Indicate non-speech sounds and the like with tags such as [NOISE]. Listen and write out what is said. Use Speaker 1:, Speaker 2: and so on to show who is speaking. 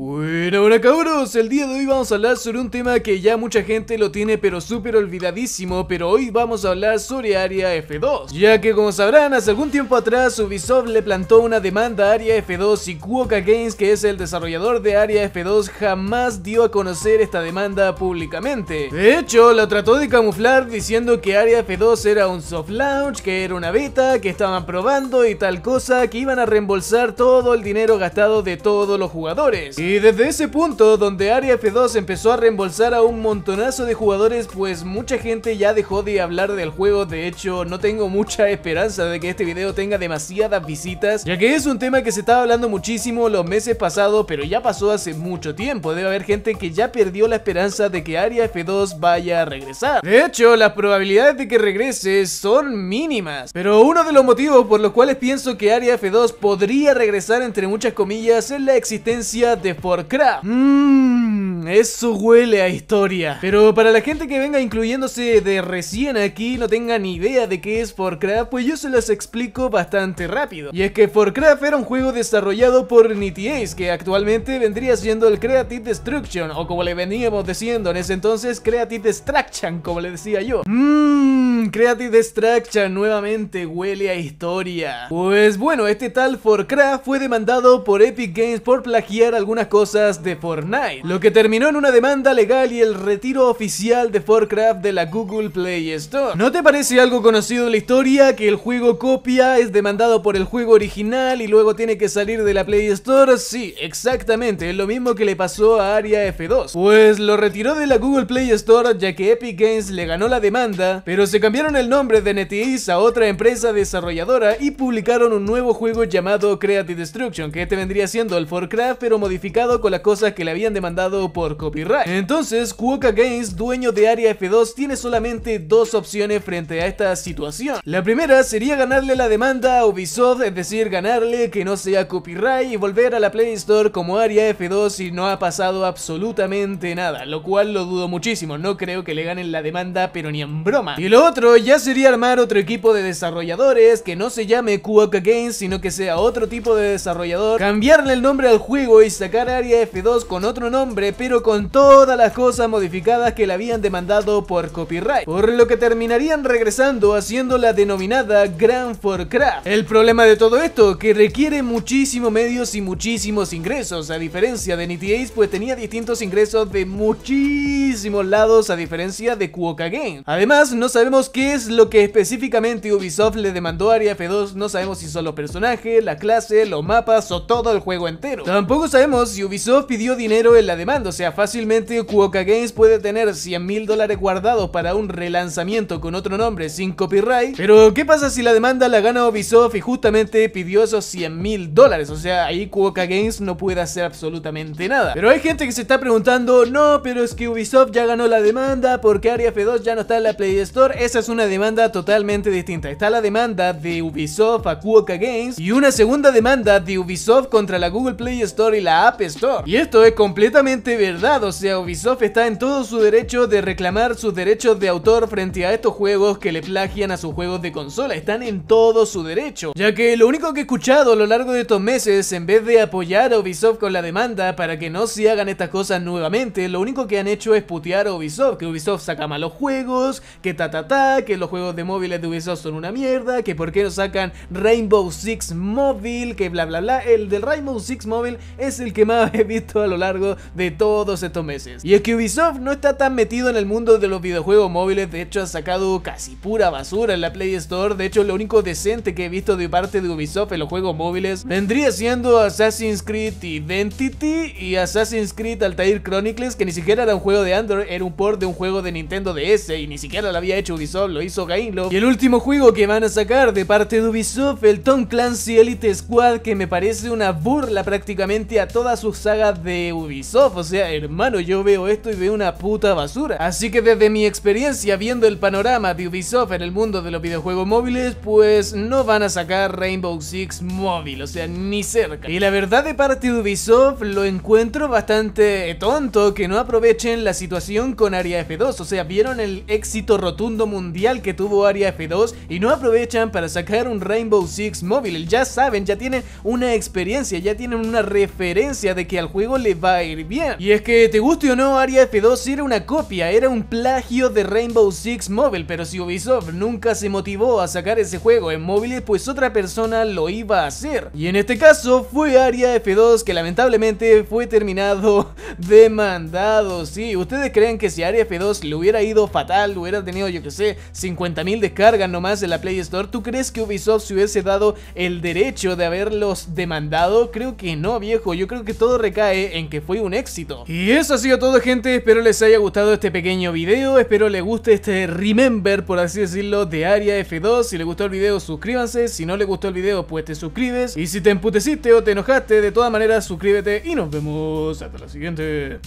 Speaker 1: Bueno, hola cabros, el día de hoy vamos a hablar sobre un tema que ya mucha gente lo tiene pero súper olvidadísimo Pero hoy vamos a hablar sobre Area F2 Ya que como sabrán, hace algún tiempo atrás Ubisoft le plantó una demanda a Area F2 Y Kuoka Games, que es el desarrollador de Area F2, jamás dio a conocer esta demanda públicamente De hecho, la trató de camuflar diciendo que Area F2 era un soft launch, que era una beta, que estaban probando y tal cosa Que iban a reembolsar todo el dinero gastado de todos los jugadores y desde ese punto donde Area F2 empezó a reembolsar a un montonazo de jugadores pues mucha gente ya dejó de hablar del juego, de hecho no tengo mucha esperanza de que este video tenga demasiadas visitas, ya que es un tema que se estaba hablando muchísimo los meses pasados pero ya pasó hace mucho tiempo, debe haber gente que ya perdió la esperanza de que Area F2 vaya a regresar. De hecho las probabilidades de que regrese son mínimas, pero uno de los motivos por los cuales pienso que Area F2 podría regresar entre muchas comillas es la existencia de por Kraft. Mmm. Eso huele a historia. Pero para la gente que venga incluyéndose de recién aquí no tenga ni idea de qué es Forcraft, pues yo se los explico bastante rápido. Y es que Forcraft era un juego desarrollado por Nitty que actualmente vendría siendo el Creative Destruction, o como le veníamos diciendo en ese entonces, Creative Destruction, como le decía yo. Mmm, Creative Destruction nuevamente huele a historia. Pues bueno, este tal Forcraft fue demandado por Epic Games por plagiar algunas cosas de Fortnite, lo que terminó en una demanda legal y el retiro oficial de Forcraft de la Google Play Store. ¿No te parece algo conocido de la historia? Que el juego copia es demandado por el juego original y luego tiene que salir de la Play Store. Sí, exactamente, es lo mismo que le pasó a Aria F2. Pues lo retiró de la Google Play Store ya que Epic Games le ganó la demanda, pero se cambiaron el nombre de NetEase a otra empresa desarrolladora y publicaron un nuevo juego llamado Creative Destruction, que este vendría siendo el Forcraft pero modificado con las cosas que le habían demandado por copyright. Entonces, Cuoca Games, dueño de Area F2, tiene solamente dos opciones frente a esta situación. La primera sería ganarle la demanda a Ubisoft, es decir, ganarle que no sea copyright y volver a la Play Store como Area F2 y no ha pasado absolutamente nada, lo cual lo dudo muchísimo, no creo que le ganen la demanda pero ni en broma. Y lo otro ya sería armar otro equipo de desarrolladores que no se llame Cuoca Games, sino que sea otro tipo de desarrollador, cambiarle el nombre al juego y sacar Area F2 con otro nombre, pero con todas las cosas modificadas que le habían demandado por copyright, por lo que terminarían regresando haciendo la denominada Grand Craft El problema de todo esto, que requiere muchísimos medios y muchísimos ingresos, a diferencia de Ace, pues tenía distintos ingresos de muchísimos lados, a diferencia de Kuoka Game. Además, no sabemos qué es lo que específicamente Ubisoft le demandó a Area F2, no sabemos si son los personajes, la clase, los mapas o todo el juego entero. Tampoco sabemos si Ubisoft pidió dinero en la demanda, sea, fácilmente Kuoka Games puede tener 100 mil dólares guardados para un relanzamiento con otro nombre sin copyright. Pero, ¿qué pasa si la demanda la gana Ubisoft y justamente pidió esos 100 mil dólares? O sea, ahí Kuoka Games no puede hacer absolutamente nada. Pero hay gente que se está preguntando, no, pero es que Ubisoft ya ganó la demanda porque Area F2 ya no está en la Play Store. Esa es una demanda totalmente distinta. Está la demanda de Ubisoft a Kuoka Games y una segunda demanda de Ubisoft contra la Google Play Store y la App Store. Y esto es completamente verdad, o sea, Ubisoft está en todo su derecho de reclamar sus derechos de autor frente a estos juegos que le plagian a sus juegos de consola, están en todo su derecho, ya que lo único que he escuchado a lo largo de estos meses, en vez de apoyar a Ubisoft con la demanda para que no se hagan estas cosas nuevamente, lo único que han hecho es putear a Ubisoft, que Ubisoft saca malos juegos, que ta ta ta, que los juegos de móviles de Ubisoft son una mierda, que por qué no sacan Rainbow Six Mobile, que bla bla bla, el del Rainbow Six Mobile es el que más [LAUGHS] he visto a lo largo de todo todos estos meses. Y es que Ubisoft no está tan metido en el mundo de los videojuegos móviles, de hecho ha sacado casi pura basura en la Play Store, de hecho lo único decente que he visto de parte de Ubisoft en los juegos móviles vendría siendo Assassin's Creed Identity y Assassin's Creed Altair Chronicles, que ni siquiera era un juego de Android, era un port de un juego de Nintendo DS y ni siquiera lo había hecho Ubisoft, lo hizo Gainlo. Y el último juego que van a sacar de parte de Ubisoft, el Tom Clancy Elite Squad, que me parece una burla prácticamente a todas sus sagas de Ubisoft, o sea, hermano, yo veo esto y veo una puta basura. Así que desde mi experiencia viendo el panorama de Ubisoft en el mundo de los videojuegos móviles, pues no van a sacar Rainbow Six móvil, o sea, ni cerca. Y la verdad de parte de Ubisoft lo encuentro bastante tonto que no aprovechen la situación con Aria F2, o sea, vieron el éxito rotundo mundial que tuvo Aria F2 y no aprovechan para sacar un Rainbow Six móvil, ya saben, ya tienen una experiencia, ya tienen una referencia de que al juego le va a ir bien. Y es que te guste o no, Aria F2 era una copia, era un plagio de Rainbow Six Mobile, pero si Ubisoft nunca se motivó a sacar ese juego en móviles, pues otra persona lo iba a hacer. Y en este caso fue Aria F2 que lamentablemente fue terminado [LAUGHS] demandado. Sí, ¿ustedes creen que si Aria F2 le hubiera ido fatal, hubiera tenido, yo que sé, 50.000 descargas nomás en la Play Store, ¿tú crees que Ubisoft se hubiese dado el derecho de haberlos demandado? Creo que no, viejo. Yo creo que todo recae en que fue un éxito. Y eso ha sido todo gente, espero les haya gustado este pequeño video, espero les guste este remember por así decirlo de ARIA F2, si les gustó el video suscríbanse, si no les gustó el video pues te suscribes y si te emputeciste o te enojaste de todas maneras suscríbete y nos vemos hasta la siguiente.